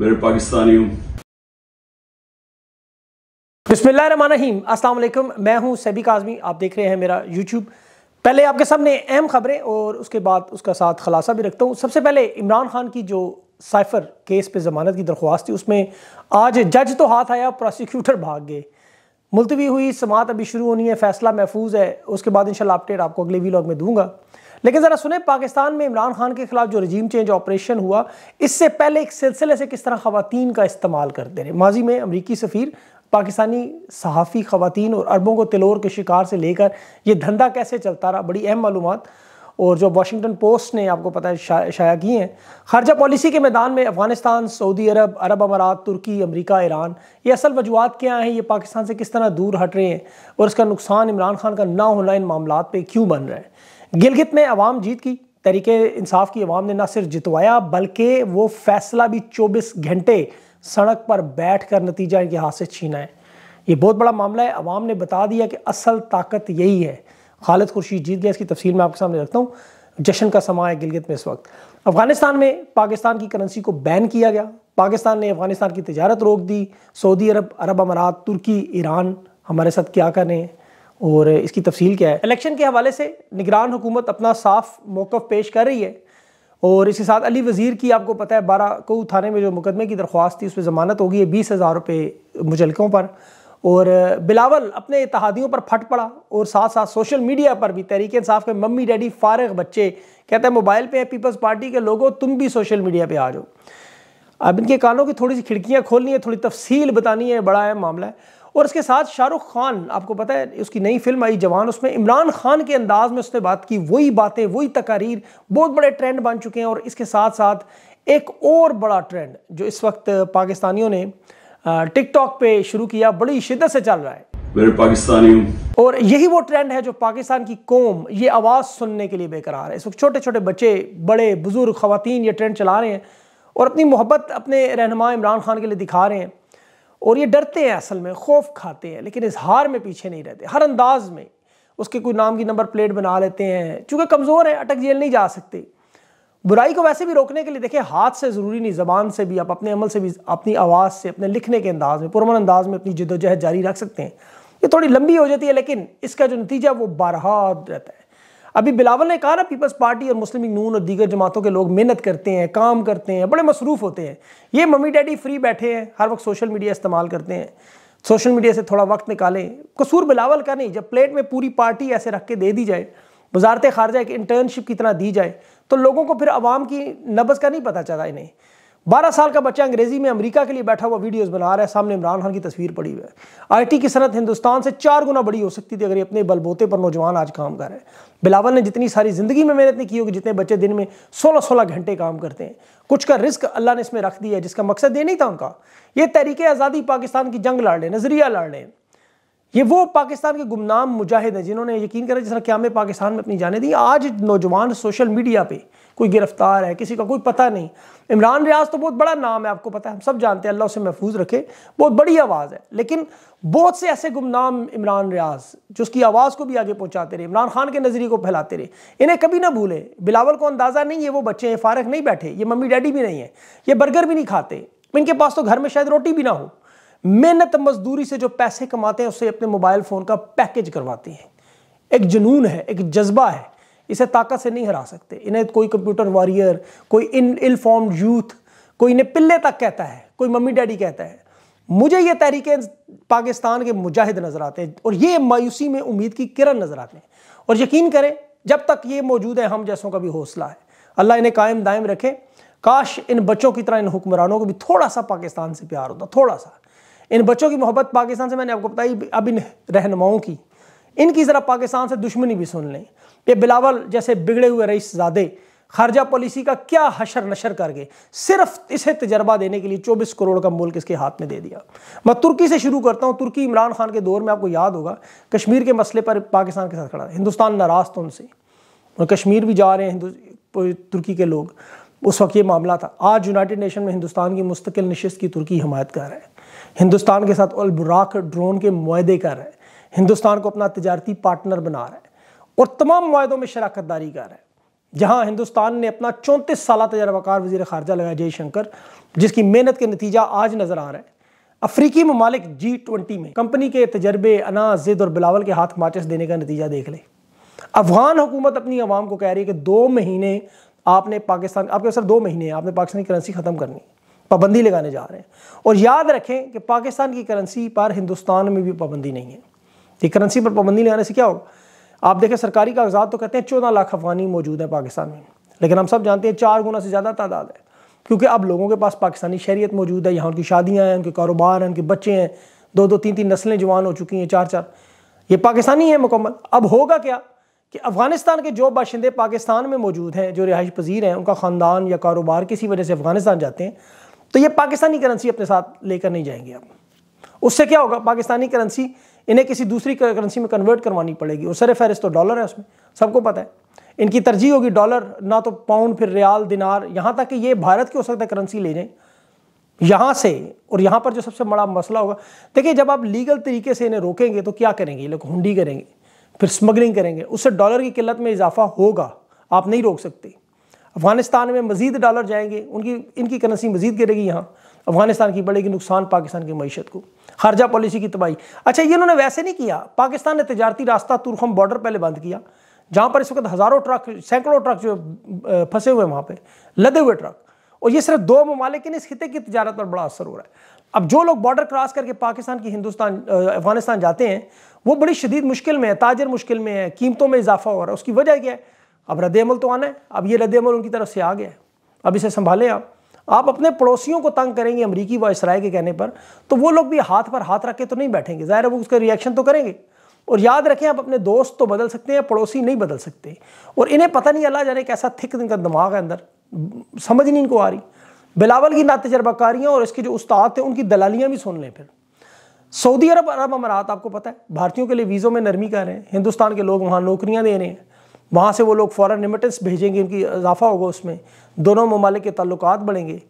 मेरे पाकिस्तानी हूँ बसमीम अस्सलाम मैं हूँ सैबिक आजमी आप देख रहे हैं मेरा यूट्यूब पहले आपके सामने अहम खबरें और उसके बाद उसका साथ खुलासा भी रखता हूँ सबसे पहले इमरान खान की जो साइफर केस पे ज़मानत की दरख्वास्त थी उसमें आज जज तो हाथ आया प्रोसिक्यूटर भाग गए मुलतवी हुई समात अभी शुरू होनी है फैसला महफूज है उसके बाद इंशाल्लाह अपडेट आपको अगले वीलॉग में दूंगा लेकिन ज़रा सुने पाकिस्तान में इमरान खान के खिलाफ जो रजीम चेंज ऑपरेशन हुआ इससे पहले एक सिलसिले से किस तरह खातन का इस्तेमाल करते रहे माजी में अमरीकी सफ़ीर पाकिस्तानी सहाफ़ी ख़वान और अरबों को तिलोर के शिकार से लेकर यह धंधा कैसे चलता रहा बड़ी अहम मालूम और जो वाशिंगटन पोस्ट ने आपको पता है शाया, किए हैं खर्जा पॉलिसी के मैदान में अफगानिस्तान सऊदी अरब अरब अमारात तुर्की अमेरिका ईरान ये असल वजूहत क्या हैं ये पाकिस्तान से किस तरह दूर हट रहे हैं और इसका नुकसान इमरान खान का ना होना इन मामला पर क्यों बन रहा है गिलगित में अवाम जीत की तरीके इंसाफ की अवाम ने ना सिर्फ जितवाया बल्कि वो फैसला भी 24 घंटे सड़क पर बैठ कर नतीजा इनके हाथ से छीना है ये बहुत बड़ा मामला है अवाम ने बता दिया कि असल ताकत यही है खालिद खुर्शीद जीत गया इसकी तफसील मैं आपके सामने रखता हूँ जश्न का समा है गिलगित में इस वक्त अफगानिस्तान में पाकिस्तान की करेंसी को बैन किया गया पाकिस्तान ने अफगानिस्तान की तजारत रोक दी सऊदी अरब अरब अमारात तुर्की ईरान हमारे साथ क्या कर रहे हैं और इसकी तफसील क्या है इलेक्शन के हवाले से निगरान हुकूमत अपना साफ मौक़ पेश कर रही है और इसके साथ अली वज़ीर की आपको पता है बारह को थाने में जो मुकदमे की दरख्वास्त थी उस पर ज़मानत होगी है बीस हज़ार रुपये मुचलकों पर और बिलावल अपने इतिहादियों पर फट पड़ा और साथ साथ सोशल मीडिया पर भी तहरीक इंसाफ के मम्मी डैडी फारग बच्चे कहते हैं मोबाइल पर है पीपल्स पार्टी के लोगों तुम भी सोशल मीडिया पर आ जाओ अब इनके कानों की थोड़ी सी खिड़कियाँ खोलनी है थोड़ी तफसील बतानी है बड़ा अहम मामला है और इसके साथ शाहरुख खान आपको पता है उसकी नई फिल्म आई जवान उसमें इमरान खान के अंदाज में उसने बात की वही बातें वही तकारीर बहुत बड़े ट्रेंड बन चुके हैं और इसके साथ साथ एक और बड़ा ट्रेंड जो इस वक्त पाकिस्तानियों ने टिकटॉक पे शुरू किया बड़ी शिद्दत से चल रहा है मेरे पाकिस्तानी और यही वो ट्रेंड है जो पाकिस्तान की कौम ये आवाज़ सुनने के लिए बेकरार है इस वक्त छोटे छोटे बच्चे बड़े बुजुर्ग खातन ये ट्रेंड चला रहे हैं और अपनी मोहब्बत अपने रहनमा इमरान खान के लिए दिखा रहे हैं और ये डरते हैं असल में खौफ खाते हैं लेकिन इजहार में पीछे नहीं रहते हर अंदाज में उसके कोई नाम की नंबर प्लेट बना लेते हैं चूँकि कमज़ोर है अटक जेल नहीं जा सकते बुराई को वैसे भी रोकने के लिए देखिए हाथ से ज़रूरी नहीं ज़बान से भी आप अपने अमल से भी अपनी आवाज़ से अपने लिखने के अंदाज में पुरमन अंदाज में अपनी जदोजहद जारी रख सकते हैं ये थोड़ी लंबी हो जाती है लेकिन इसका जो नतीजा वो बारहा रहता है अभी बिलावल ने कहा ना पीपल्स पार्टी और मुस्लिम नून और दीगर जमातों के लोग मेहनत करते हैं काम करते हैं बड़े मसरूफ़ होते हैं ये मम्मी डैडी फ्री बैठे हैं हर वक्त सोशल मीडिया इस्तेमाल करते हैं सोशल मीडिया से थोड़ा वक्त निकालें कसूर बिलावल का नहीं जब प्लेट में पूरी पार्टी ऐसे रख के दे दी जाए वजारत खारजा एक इंटर्नशिप की तरह दी जाए तो लोगों को फिर आवाम की नब्ज़ का नहीं पता चला इन्हें बारह साल का बच्चा अंग्रेजी में अमेरिका के लिए बैठा हुआ वीडियोस बना रहा है सामने इमरान खान की तस्वीर पड़ी हुई है आईटी की सनत हिंदुस्तान से चार गुना बड़ी हो सकती थी अगर ये अपने बलबोते पर नौजवान आज काम कर रहे हैं बिलावल ने जितनी सारी ज़िंदगी में मेहनत नहीं की होगी जितने बच्चे दिन में सोलह सोलह घंटे काम करते हैं कुछ का रिस्क अल्लाह ने इसमें रख दिया है जिसका मकसद ये नहीं था उनका ये तरीके आज़ादी पाकिस्तान की जंग लड़ लें नज़रिया लड़ लें ये वो पाकिस्तान के गुमनाम मुजाहिद हैं जिन्होंने यकीन करा तरह क्या में पाकिस्तान में अपनी जाने दी आज नौजवान सोशल मीडिया पे कोई गिरफ्तार है किसी का कोई पता नहीं इमरान रियाज तो बहुत बड़ा नाम है आपको पता है हम सब जानते हैं अल्लाह उसे महफूज रखे बहुत बड़ी आवाज़ है लेकिन बहुत से ऐसे गुमनाम इमरान रियाज जो उसकी आवाज़ को भी आगे पहुँचाते रहे इमरान खान के नज़रिए को फैलाते रहे इन्हें कभी ना भूले बिलावल को अंदाज़ा नहीं है वो बच्चे हैं फारक नहीं बैठे ये मम्मी डैडी भी नहीं है ये बर्गर भी नहीं खाते इनके पास तो घर में शायद रोटी भी ना हो मेहनत मजदूरी से जो पैसे कमाते हैं उससे अपने मोबाइल फ़ोन का पैकेज करवाती हैं एक जुनून है एक जज्बा है इसे ताकत से नहीं हरा सकते इन्हें कोई कंप्यूटर वॉरियर कोई इन इल यूथ कोई इन्हें पिल्ले तक कहता है कोई मम्मी डैडी कहता है मुझे ये तहरीकें पाकिस्तान के मुजाहिद नज़र आते हैं और ये मायूसी में उम्मीद की किरण नज़र आते हैं और यकीन करें जब तक ये मौजूद है हम जैसों का भी हौसला है अल्लाह इन्हें कायम दायम रखे काश इन बच्चों की तरह इन हुक्मरानों को भी थोड़ा सा पाकिस्तान से प्यार होता थोड़ा सा इन बच्चों की मोहब्बत पाकिस्तान से मैंने आपको बताई अब इन रहनुमाओं की इनकी ज़रा पाकिस्तान से दुश्मनी भी सुन लें ये बिलावल जैसे बिगड़े हुए रईस ज़ादे खारजा पॉलिसी का क्या हशर नशर कर गए सिर्फ इसे तजर्बा देने के लिए 24 करोड़ का मुल्क इसके हाथ में दे दिया मैं तुर्की से शुरू करता हूँ तुर्की इमरान खान के दौर में आपको याद होगा कश्मीर के मसले पर पाकिस्तान के साथ खड़ा हिंदुस्तान नाराज था उनसे और कश्मीर भी जा रहे हैं तुर्की के लोग उस वक्त ये मामला था आज यूनाइटेड नेशन में हिंदुस्तान की मुस्तकिल नशस्त की तुर्की हमायत कर रहा है हिंदुस्तान के साथ अलबुराक ड्रोन के माहदे कर रहा है हिंदुस्तान को अपना तजारती पार्टनर बना रहा है और तमाम माहदों में शराकत दारी कर रहा है जहां हिंदुस्तान ने अपना चौंतीस साल तजर्बाकार वजी खारजा लगाया जयशंकर जिसकी मेहनत के नतीजा आज नज़र आ रहा है अफ्रीकी ममालिक जी ट्वेंटी में कंपनी के तजर्बे अना जिद और बिलावल के हाथ माचिस देने का नतीजा देख ले अफगान हुकूमत अपनी आवाम को कह रही है कि दो महीने आपने पाकिस्तान आपके सर दो महीने आपने पाकिस्तानी करेंसी ख़त्म करनी पाबंदी लगाने जा रहे हैं और याद रखें कि पाकिस्तान की करेंसी पर हिंदुस्तान में भी पाबंदी नहीं है ये करेंसी पर पाबंदी लगाने से क्या होगा आप देखें सरकारी कागजात तो कहते हैं चौदह लाख अफगानी मौजूद हैं पाकिस्तान में लेकिन हम सब जानते हैं चार गुना से ज़्यादा तादाद है क्योंकि अब लोगों के पास पाकिस्तानी शहरीत मौजूद है यहाँ उनकी शादियाँ हैं उनके कारोबार हैं उनके बच्चे हैं दो दो तीन तीन नस्लें जवान हो चुकी हैं चार चार ये पाकिस्तानी है मुकम्मल अब होगा क्या कि अफगानिस्तान के जो बाशिंदे पाकिस्तान में मौजूद हैं जो रिहाइश पजीर हैं उनका ख़ानदान या कारोबार किसी वजह से अफगानिस्तान जाते हैं तो ये पाकिस्तानी करेंसी अपने साथ लेकर नहीं जाएंगे आप उससे क्या होगा पाकिस्तानी करेंसी इन्हें किसी दूसरी करेंसी में कन्वर्ट करवानी पड़ेगी और सर फहरिस्त तो डॉलर है उसमें सबको पता है इनकी तरजीह होगी डॉलर ना तो पाउंड फिर रियाल दिनार यहाँ तक कि ये भारत की हो सकता है करेंसी ले जाए यहाँ से और यहाँ पर जो सबसे बड़ा मसला होगा देखिए जब आप लीगल तरीके से इन्हें रोकेंगे तो क्या करेंगे ये लोग हुंडी करेंगे फिर स्मगलिंग करेंगे उससे डॉलर की किल्लत में इजाफा होगा आप नहीं रोक सकते अफगानिस्तान में मजीद डॉलर जाएंगे उनकी इनकी करेंसी मजीद गिरेगी यहाँ अफगानिस्तान की बढ़ेगी नुकसान पाकिस्तान की मीशत को खारजा पॉलिसी की तबाही अच्छा ये उन्होंने वैसे नहीं किया पाकिस्तान ने तजारती रास्ता तुरखम बॉर्डर पहले बंद किया जहाँ पर इस वक्त हज़ारों ट्रक सैकड़ों ट्रक जो फंसे हुए हैं वहाँ पर लदे हुए ट्रक और ये सिर्फ दो ममालिक इस खत्े की तजारत पर बड़ा असर हो रहा है अब जो लोग बॉर्डर क्रॉस करके पाकिस्तान की हिंदुस्तान अफगानिस्तान जाते हैं वो बड़ी शदीद मुश्किल में है ताजर मुश्किल में है कीमतों में इजाफा हो रहा है उसकी वजह क्या है अब रद्द अमल तो आना है अब ये रद्द अमल उनकी तरफ से आ गया है अब इसे संभालें आप आप अपने पड़ोसियों को तंग करेंगे अमरीकी व इसराइल के कहने पर तो वो लोग भी हाथ पर हाथ रख के तो नहीं बैठेंगे ज़ाहिर है वो उसका रिएक्शन तो करेंगे और याद रखें आप अपने दोस्त तो बदल सकते हैं पड़ोसी नहीं बदल सकते और इन्हें पता नहीं अल्लाह जाने कैसा थिक इनका दिमाग है अंदर समझ नहीं इनको आ रही बिलावल की तजर्बाकारियाँ और इसके जो उस्ताद थे उनकी दलालियाँ भी सुन लें फिर सऊदी अरब अरब अमारात आपको पता है भारतीयों के लिए वीज़ों में नरमी कर रहे हैं हिंदुस्तान के लोग वहाँ नौकरियाँ दे रहे हैं वहाँ से वो लोग फॉरन रिमिटेंस भेजेंगे उनकी इजाफा होगा उसमें दोनों ममालिक के ताल्लुक बढ़ेंगे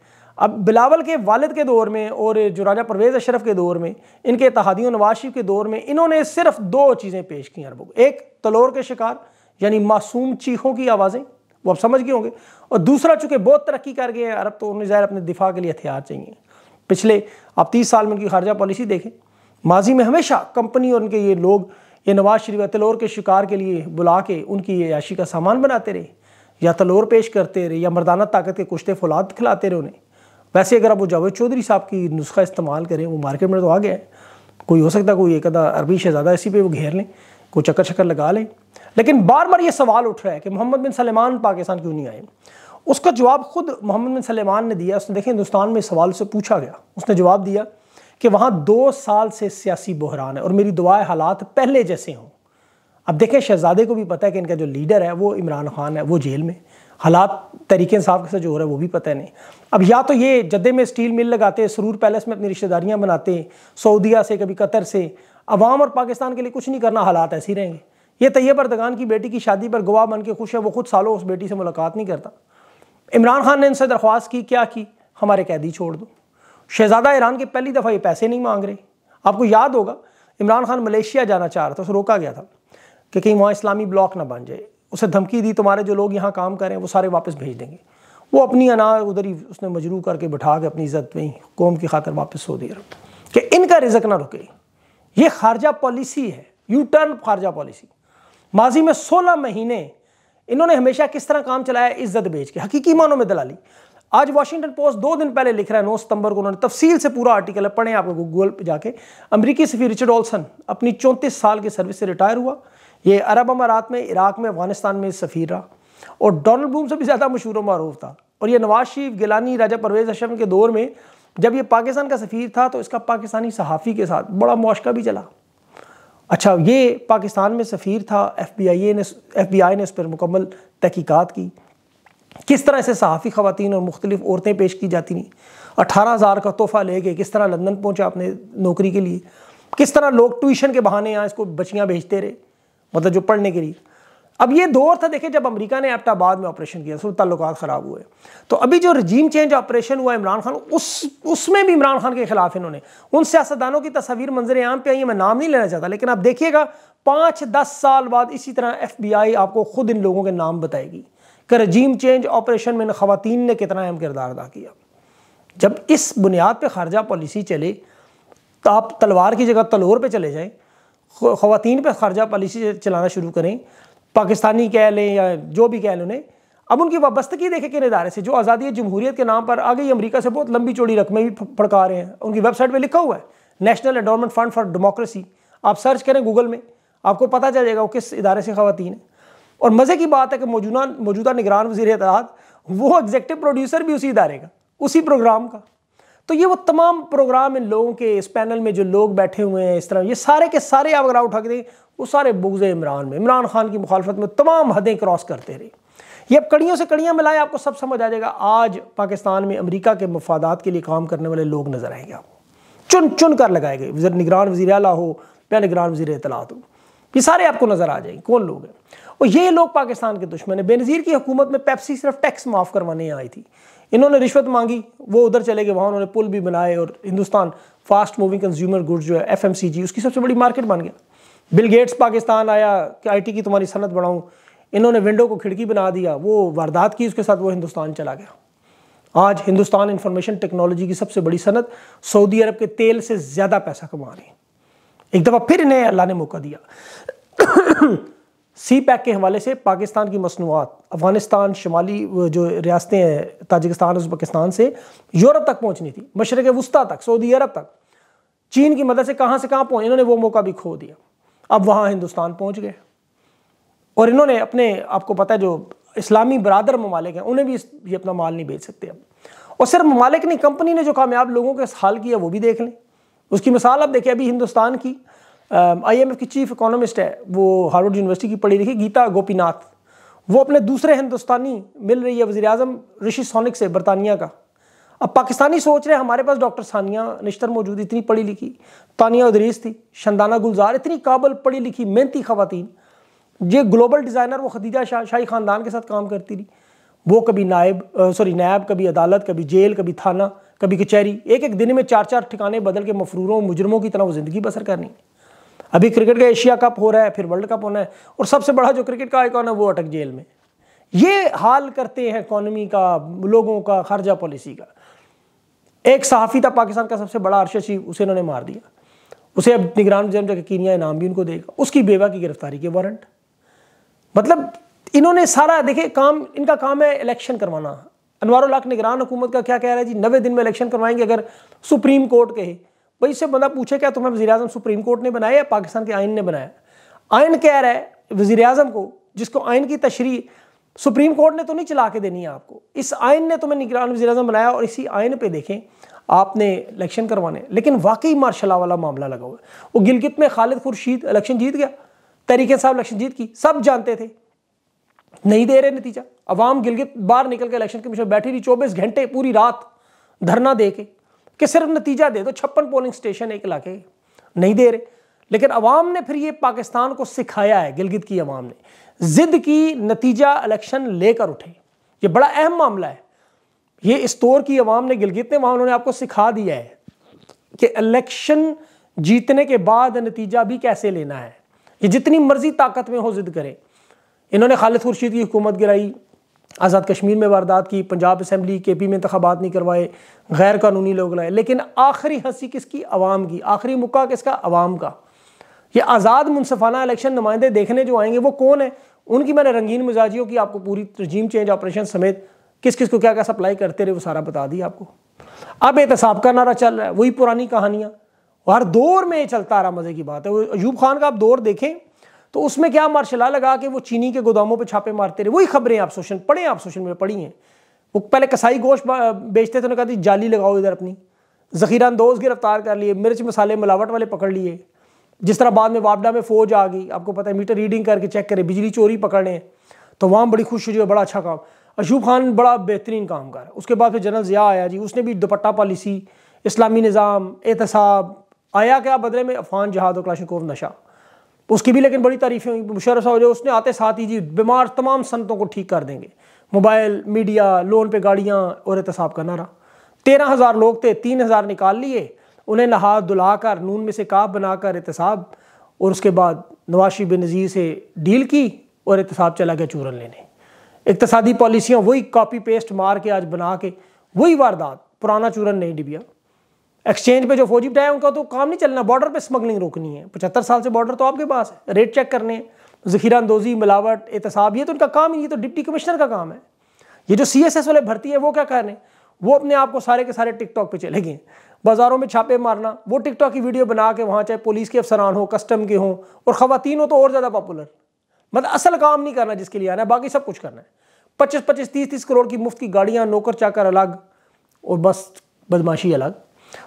अब बिलावल के वालद के दौर में और जो राजा परवेज़ अशरफ के दौर में इनके तहदियों नवाज शरीफ के दौर में इन्होंने सिर्फ दो चीज़ें पेश की अरबों को एक तलोर के शिकार यानी मासूम चीखों की आवाज़ें वो आप समझ गए होंगे और दूसरा चूँकि बहुत तरक्की कर गए अरब तो उन्हें ज़ाहिर अपने दिफा के लिए हथियार चाहिए पिछले आप तीस साल में उनकी खारजा पॉलिसी देखें माजी में हमेशा कंपनी और उनके ये लोग ये नवाज शरीफ या तलोर के शिकार के लिए बुला के उनकी ये याशी का सामान बनाते रहे या तलोर पेश करते रहे या मर्दाना ताकत के कुश्ते फौलाद खिलाते रहे उन्हें वैसे अगर आप वो जावेद चौधरी साहब की नुस्खा इस्तेमाल करें वो मार्केट में तो आ गया है कोई हो सकता है कोई एक अदा अरबी शहजादा इसी पर वो घेर लें कोई चक्कर छक्कर लगा लें लेकिन बार बार ये सवाल उठ रहा है कि मोहम्मद बिन सलेमान पाकिस्तान क्यों नहीं आए उसका जवाब खुद मोहम्मद बिन सलेमान ने दिया उसने देखें हिंदुस्तान में सवाल से पूछा गया उसने जवाब दिया कि वहाँ दो साल से सियासी बहरान है और मेरी दुआएं हालात पहले जैसे हों अब देखें शहजादे को भी पता है कि इनका जो लीडर है वो इमरान खान है वो जेल में हालात तरीके इंसाफ के साथ जो हो रहा है वो भी पता है नहीं अब या तो ये जद्दे में स्टील मिल लगाते सरूर पैलेस में अपनी रिश्तेदारियाँ बनाते सऊदिया से कभी कतर से अवाम और पाकिस्तान के लिए कुछ नहीं करना हालात ऐसे ही रहेंगे ये तैयब अरदगान की बेटी की शादी पर गवाह बन के खुश है वो खुद सालों उस बेटी से मुलाकात नहीं करता इमरान खान ने इनसे दरख्वास्त की क्या की हमारे कैदी छोड़ दो शहजादा ईरान के पहली दफ़ा ये पैसे नहीं मांग रहे आपको याद होगा इमरान खान मलेशिया जाना चाह रहा था उसे रोका गया था कि कहीं वहाँ इस्लामी ब्लॉक ना बन जाए उसे धमकी दी तुम्हारे जो लोग यहाँ काम करें वो सारे वापस भेज देंगे वो अपनी अना उधर ही उसने मजरू करके बिठा के अपनी इज्जत में ही कौम की खातर वापस सो दिया कि इनका रिजक ना रुके ये खारजा पॉलिसी है यू टर्न खारजा पॉलिसी माजी में सोलह महीने इन्होंने हमेशा किस तरह काम चलाया इज्जत बेच के हकीकी मानों में दलाली आज वॉशिंगटन पोस्ट दो दिन पहले लिख रहा है नौ सितंबर को उन्होंने तफसील से पूरा आर्टिकल है पढ़े आप गूगल पर जाके अमरीकी सफ़ी रिचर्ड ऑल्सन अपनी चौंतीस साल की सर्विस से रिटायर हुआ ये अरब अमारात में इराक में अफगानिस्तान में सफ़ीर रहा और डोनल्ड बूम से भी ज़्यादा मशहूर मरूफ था और ये नवाज शरीफ गिलानी राजा परवेज़ अशरफ के दौर में जब ये पाकिस्तान का सफ़ीर था तो इसका पाकिस्तानी सहाफ़ी के साथ बड़ा मुआशका भी चला अच्छा ये पाकिस्तान में सफ़ीर था एफ बी आई ए ने एफ बी आई ने इस पर मुकम्मल तहकीक़ात की किस तरह से सहाफ़ी ख़वान और मुख्तलिफ औरतें पेश की जाती थी अठारह हज़ार का तोहफ़ा ले गए किस तरह लंदन पहुँचा अपने नौकरी के लिए किस तरह लोग ट्यूशन के बहाने यहाँ इसको बचियाँ भेजते रहे मतलब जो पढ़ने के लिए अब ये दौर था देखिए जब अमेरिका ने एपटाबाद में ऑपरेशन किया सब ताल्लुक ख़राब हुए तो अभी जो रजीम चेंज ऑपरेशन हुआ इमरान खान उस उसमें भी इमरान खान के खिलाफ इन्होंने उन सियासतदानों की तस्वीर मंजर आम पे आई है मैं नाम नहीं लेना चाहता लेकिन आप देखिएगा पाँच दस साल बाद इसी तरह एफ बी आई आपको खुद इन लोगों के नाम बताएगी कि रजीम चेंज ऑपरेशन में ख़वान ने कितना अहम किरदार अदा किया जब इस बुनियाद पर खारजा पॉलिसी चले तो आप तलवार की जगह तलोर पर चले जाएँ ख़वान पर खारजा पॉलिसी चलाना शुरू करें पाकिस्तानी कह लें या जो भी कह लें उन्हें अब उनकी वाबस्तगी देखें किन इदारे से जो आज़ादी जमहूरीत के नाम पर आ गई अमरीका से बहुत लंबी चौड़ी रकमें भी फड़का रहे हैं उनकी वेबसाइट पर लिखा हुआ है national endowment fund for democracy आप सर्च करें गूगल में आपको पता चल जाएगा वो किस इदारे से ख़ातन है और मज़े की बात है कि मौजूदा मौजूदा निगरान वजीर अतलात वो एग्जेक्टिव प्रोड्यूसर भी उसी इदारे का उसी प्रोग्राम का तो ये वो तमाम प्रोग्राम इन लोगों के इस पैनल में जो लोग बैठे हुए हैं इस तरह ये सारे के सारे आप अगर उठा के दें वो सारे बुगज़ इमरान में इमरान खान की मुखालफत में तमाम हदें क्रॉस करते रहे ये अब कड़ियों से कड़ियाँ मिलाएं आपको सब समझ आ जाएगा आज पाकिस्तान में अमरीका के मफादात के लिए काम करने वाले लोग नज़र आएंगे आपको चुन चुन कर लगाए गए निगरान वजी अला हो या निगरान वजी इतलात हो ये सारे आपको नजर आ जाएंगे कौन लोग हैं और ये लोग पाकिस्तान के दुश्मन है बेनज़ीर की हुकूमत में पेप्सी सिर्फ टैक्स माफ़ करवाने आई थी इन्होंने रिश्वत मांगी वो उधर चले गए वहाँ उन्होंने पुल भी बनाए और Hindustan fast moving consumer goods जो है एफ उसकी सबसे बड़ी मार्केट बन गया बिल गेट्स पाकिस्तान आया कि आई की तुम्हारी सनत बढ़ाऊँ इन्होंने विंडो को खिड़की बना दिया वो वारदात की उसके साथ वो हिंदुस्तान चला गया आज हिंदुस्तान इंफॉर्मेशन टेक्नोलॉजी की सबसे बड़ी सनत सऊदी अरब के तेल से ज़्यादा पैसा कमा रही है एक दफ़ा फिर इन्हें अल्लाह ने मौका दिया सी पैक के हवाले से पाकिस्तान की मसनूआत अफगानिस्तान शुमाली जो रियासतें हैं ताजिकस्तान उज़्बकिस्तान से यूरोप तक पहुंचनी थी मशरक़ वस्ती तक सऊदी अरब तक चीन की मदद से कहाँ से कहाँ पहुंचे इन्होंने वो मौका भी खो दिया अब वहां हिंदुस्तान पहुंच गए और इन्होंने अपने आपको पता है जो इस्लामी बरदर ममालिक हैं उन्हें भी ये अपना माल नहीं बेच सकते अब और सिर्फ ममालिक नहीं कंपनी ने जो कामयाब लोगों के हाल किया वो भी देख लें उसकी मिसाल आप देखिए अभी हिंदुस्तान की आईएमएफ की चीफ इकोनॉमिस्ट है वो हार्वर्ड यूनिवर्सिटी की पढ़ी लिखी गीता गोपीनाथ वो अपने दूसरे हिंदुस्तानी मिल रही है वजी अजम ऋषि सोनिक से बरतानिया का अब पाकिस्तानी सोच रहे हैं हमारे पास डॉक्टर सानिया निश्तर मौजूद इतनी पढ़ी लिखी तानिया उदरीस थी शंदाना गुलजार इतनी काबल पढ़ी लिखी मेहनती खवतिन ये ग्लोबल डिज़ाइनर वो खदीजा शाह शाही ख़ानदान के साथ काम करती रही वो कभी नायब सॉरी नायब कभी अदालत कभी जेल कभी थाना कभी कचहरी एक एक दिन में चार चार ठिकाने बदल के मफरूरों मुजरमों की तरह वो ज़िंदगी बसर करनी अभी क्रिकेट का एशिया कप हो रहा है फिर वर्ल्ड कप होना है और सबसे बड़ा जो क्रिकेट का आइकॉन है वो अटक जेल में ये हाल करते हैं इकॉनमी का लोगों का खर्जा पॉलिसी का एक सहाफ़ी था पाकिस्तान का सबसे बड़ा अरशद शीफ उसे इन्होंने मार दिया उसे अब निगरान जम जाकर कीनिया इनाम भी उनको देगा उसकी बेवा की गिरफ्तारी के वारंट मतलब इन्होंने सारा देखे काम इनका काम है इलेक्शन करवाना अनवर हक निगरान हुकूमत का क्या कह रहा है जी नवे दिन में इलेक्शन करवाएंगे अगर सुप्रीम कोर्ट कहे भाई इससे बंदा पूछे क्या तुम्हें वजी अजम सुप्रीम कोर्ट ने बनाया या पाकिस्तान के आइन ने बनाया आइन कह रहा है वजी अजम को जिसको आइन की तशरी सुप्रीम कोर्ट ने तो नहीं चला के देनी है आपको इस आइन ने तुम्हें निगरान वजी अजम बनाया और इसी आइन पर देखें आपने इलेक्शन करवाने लेकिन वाकई मार्शल वाला मामला लगा हुआ है वो गिलगित में खालिद खुर्शीद इलेक्शन जीत गया तरीके साहब इलेक्शन जीत की सब जानते थे नहीं दे रहे नतीजा अवाम गिलगित बाहर निकल के इलेक्शन कमीशन बैठी रही चौबीस घंटे पूरी रात धरना दे के कि सिर्फ नतीजा दे दो छप्पन पोलिंग स्टेशन एक इलाके नहीं दे रहे लेकिन अवाम ने फिर ये पाकिस्तान को सिखाया है गिलगित की अवाम ने जिद की नतीजा इलेक्शन लेकर उठे ये बड़ा अहम मामला है ये इस तौर की अवाम ने गिलगित ने वहाँ उन्होंने आपको सिखा दिया है कि इलेक्शन जीतने के बाद नतीजा भी कैसे लेना है ये जितनी मर्जी ताकत में हो जिद करें इन्होंने खालिद खुर्शीद की हुकूमत गिराई आज़ाद कश्मीर में वारदात की पंजाब असम्बली के पी में इंतबात नहीं करवाए गैर कानूनी लोग लाए लेकिन आखिरी हंसी किसकी आवाम की आखिरी मुक्का किसका आवाम का ये आज़ाद मुनसफाना इलेक्शन नुमाइंदे देखने जो आएंगे वो कौन है उनकी मैंने रंगीन मिजाजियों की आपको पूरी रजीम चेंज ऑपरेशन समेत किस किस को क्या क्या सप्लाई करते रहे वो सारा बता दिया आपको अब एहतसाब का नारा चल रहा है वही पुरानी कहानियाँ हर दौर में ये चलता रहा मज़े की बात है वो अयूब खान का आप दौर देखें तो उसमें क्या मार्शला लगा के वो चीनी के गोदामों पर छापे मारते रहे वही खबरें आप सोशल पढ़े आप सोशल मीडिया पढ़ी हैं वो पहले कसाई गोश्त बेचते थे उन्होंने कहा जाली लगाओ इधर अपनी जखीरा अंदोज गिरफ्तार कर लिए मिर्च मसाले मिलावट वाले पकड़ लिए जिस तरह बाद में वापडा में फौज आ गई आपको पता है मीटर रीडिंग करके चेक करें बिजली चोरी पकड़ने तो वहाँ बड़ी खुश हुई बड़ा अच्छा काम अशूब खान बड़ा बेहतरीन काम कर उसके बाद फिर जनरल ज़िया आया जी उसने भी दुपट्टा पॉलिसी इस्लामी निज़ाम एहतसाब आया क्या बदले में अफान जहाद और क्लाशनकोव नशा उसकी भी लेकिन बड़ी तारीफ़ें हुई मुशरफ साहब जो उसने आते साथ ही जी बीमार तमाम संतों को ठीक कर देंगे मोबाइल मीडिया लोन पे गाड़ियाँ और एहतसाब का नारा तेरह हज़ार लोग थे तीन हज़ार निकाल लिए उन्हें नहा दुला कर नून में से काब बनाकर एहतसाब और उसके बाद नवाशी नज़ीर से डील की और एहतसाब चला गया चूरन लेने इकतसादी पॉलिसियाँ वही कॉपी पेस्ट मार के आज बना के वही वारदात पुराना चूरन नहीं डिबिया एक्सचेंज पे जो फौजी बिठाए उनका तो काम नहीं चलना बॉर्डर पे स्मगलिंग रोकनी है पचहत्तर साल से बॉर्डर तो आपके पास है रेट चेक करने जख़ीरांदोजी जखीरा अंदोजी मिलावट एहतसाब ये तो उनका काम ही ये तो डिप्टी कमिश्नर का काम है ये जो सी वाले भर्ती है वो क्या कर रहे हैं वो अपने आप को सारे के सारे टिकटॉक पे चले गए बाज़ारों में छापे मारना वो टिकटॉक की वीडियो बना के वहाँ चाहे पुलिस के अफसरान हो कस्टम के हों और ख़वान हो तो और ज़्यादा पॉपुलर मतलब असल काम नहीं करना जिसके लिए आना है बाकी सब कुछ करना है पच्चीस पच्चीस तीस तीस करोड़ की मुफ्त की गाड़ियाँ नौकर चाकर अलग और बस बदमाशी अलग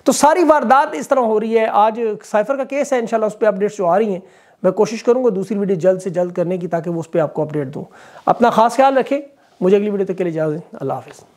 तो सारी वारदात इस तरह हो रही है आज साइफर का केस है इनशाला उस पर अपडेट्स जो आ रही हैं मैं कोशिश करूंगा दूसरी वीडियो जल्द से जल्द करने की ताकि वो उस पर आपको अपडेट दूँ अपना खास ख्याल रखें मुझे अगली वीडियो तक के लिए इजाज़त अल्लाह हाफिज़